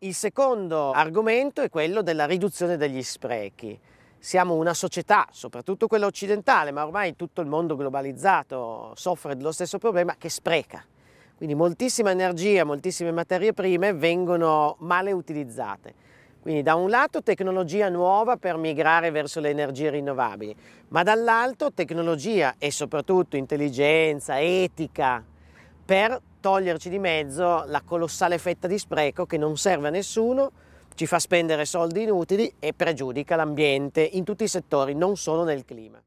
Il secondo argomento è quello della riduzione degli sprechi. Siamo una società, soprattutto quella occidentale, ma ormai tutto il mondo globalizzato soffre dello stesso problema, che spreca. Quindi moltissima energia, moltissime materie prime vengono male utilizzate. Quindi da un lato tecnologia nuova per migrare verso le energie rinnovabili, ma dall'altro tecnologia e soprattutto intelligenza, etica, per toglierci di mezzo la colossale fetta di spreco che non serve a nessuno, ci fa spendere soldi inutili e pregiudica l'ambiente in tutti i settori, non solo nel clima.